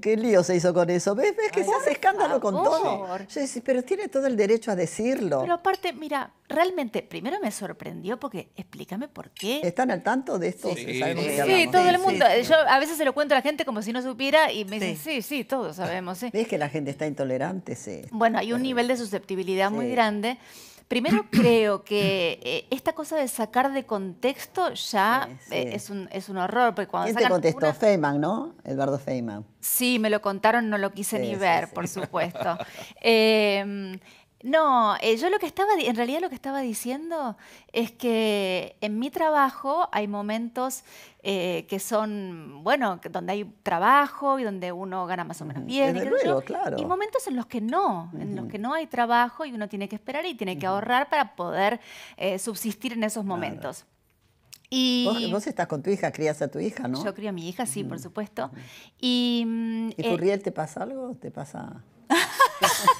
¿Qué lío se hizo con eso? ¿Ves, ¿Ves que se hace escándalo con todo? Yo decía, pero tiene todo el derecho a decirlo. Pero aparte, mira, realmente, primero me sorprendió porque explícame por qué. ¿Están al tanto de esto? Sí, todo el mundo. Yo a veces se lo cuento a la gente como si no supiera y me dicen, sí, sí, todos sabemos. ¿Ves que la gente está intolerante? Sí. Bueno, hay un nivel de susceptibilidad muy grande. Primero creo que eh, esta cosa de sacar de contexto ya eh, es, un, horror. Porque cuando ¿Quién contestó? Feynman, ¿no? Eduardo Feynman. Sí, me lo contaron, no lo quise ni ver, por supuesto. Em, no, eh, yo lo que estaba, en realidad lo que estaba diciendo es que en mi trabajo hay momentos eh, que son, bueno, donde hay trabajo y donde uno gana más o menos bien. y, momentos en los que no, en los que no hay trabajo y uno tiene que esperar y tiene que ahorrar para poder eh, subsistir en esos momentos. Y ¿Vos, estás con tu hija, crías a tu hija, ¿no? Yo crío a mi hija, sí, por supuesto. ¿Y, mm, ¿Y tu riel te pasa algo? ¿Te pasa...?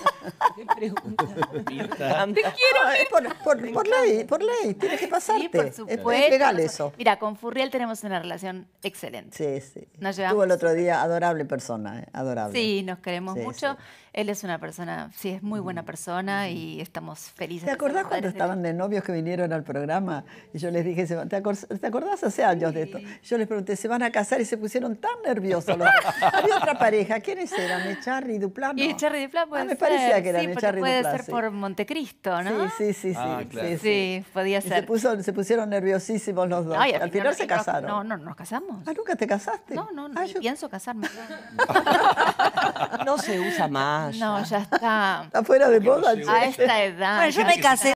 pregunta. quiero. por, ley, por ley, tienes que pasarte. Sí, legal eso. Mira, con Furriel tenemos una relación excelente. Sí, sí. Nos llevamos. el otro día, adorable persona, eh, adorable. Sí, nos queremos mucho. Él es una persona, sí, es muy buena mm. persona mm. y estamos felices. ¿Te acordás cuando estaban de novios que vinieron al programa? Y yo les dije, ¿te acordás, ¿te hace años de esto? Yo les pregunté, ¿se van a casar? Y se pusieron tan nerviosos Había otra pareja, ¿quiénes eran? Echarri y Duplano. Ah, me parecía que eran puede ser por Montecristo, ¿no? Sí, sí, sí. sí, ah, podía ser. se, pusieron nerviosísimos los dos. al, final, se casaron. No, no, nos casamos. Ah, ¿nunca te casaste? No, no, no. Ah, pienso casarme. no se usa más. No, ya está. Está fuera de moda. a esta edad. Bueno, yo me casé.